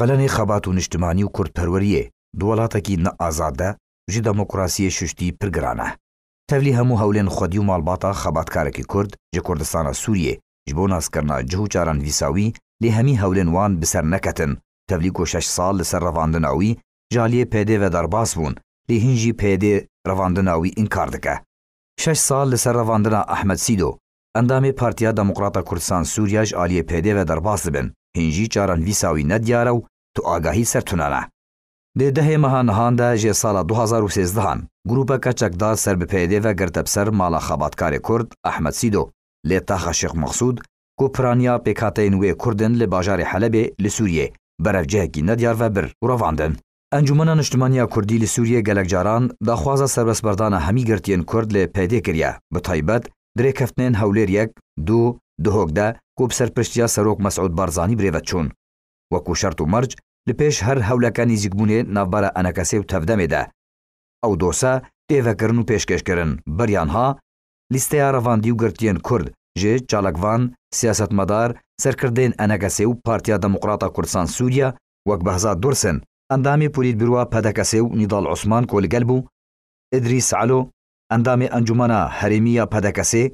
قلن خبات و نشتمانی و کرد پروریه دولاتکی نه آزاده جی دموکراسی ششتی پرگرانه. تولی همو هولین خودی و مالباتا خبات کارکی کرد جی کردستان سوریه جبون از کرنا جهو چاران ویساوی لی همی هولین وان بسر نکتن تولی کو شش سال لسر رواندن اوی جالیه پیده و درباس بون لی هنجی پیده رواندن اوی انکار دکه. شش سال لسر رواندن احمد سیدو اندامی پارتیا دموکرات کردستان سوریه جالیه پیده و درباس هنجی چاران ویساوی ندیارو تو آگاهی سرتونانه. ده ده مها نهان ده جه سال 2013 هان گروپا دار سر بپیده و گرتب سر مالا خباتکار کرد احمد سیدو لی تاخ شیخ مقصود کو پرانیا پیکاته نوی کردن لی باجار حلبه لی سوریه برف جه گی ندیار و بر رواندن. انجمن نشتمانیا کردی لی سوریه گلک جاران دا خواز سربس بردان همی گرتین کرد لی پیده کریا به تایبت درې کفتنین هولیر یک دو دهۆکدا کۆب سەرپشتیا سەرۆک مەسعود بارزانانی برێڤە چوون وەکو شەرت و مەرج لە پێش هەر هەولەکانی زیگبوونێ نابارە ئەنەکەسێ و تەفدەمێدا ئەو دۆسا دێڤەکردن و پێشکەشکردن بەریانها لیستەیە ڕەڤاندی و گرتیان کورد ژێ چالکڤان سیاستمەدار سەرکردێن ئەنەگەسێ و پارتیا دەموقراتە کوردستان سووریا وەک بەهزار دورسن ئەندامی پولیت بروە پەدەکەسێ و نیداڵ عوسمان کۆلگەل بوو ئدری سالۆ ئەندامی ئەنجومە هەرێمیە پەدەکەسێ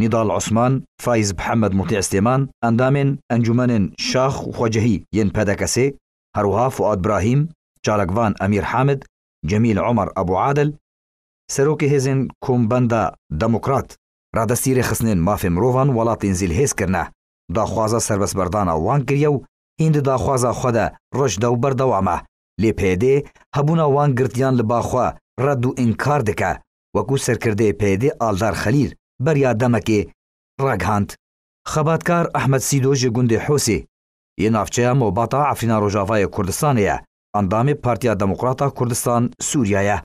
نضال عثمان فايز محمد مطيع سليمان اندامن انجمن شاخ وخجهي ين بدكسي هروها فؤاد ابراهيم جالكفان امير حامد جميل عمر ابو عادل سروكي هزن كومباندا ديمقراط رادستير خسنين مافي مروفان ولاتين زيل هيس كرنه دا خوازا سربس بردانا وان كريو اند دا خوازا خدا رشد و بردوامه لی پیده هبونا وان گرتیان لباخوا ردو انکار دکه وکو سرکرده پیده آلدار خليل بریا دمکی ڕگهاند خباتکار احمد سیدۆژی گوندی حوسی یە ناوچەیە موباتا ئەفرینا ڕۆژاوایە اندامی اندام پارتیا دموکراتا کوردستان سووریایە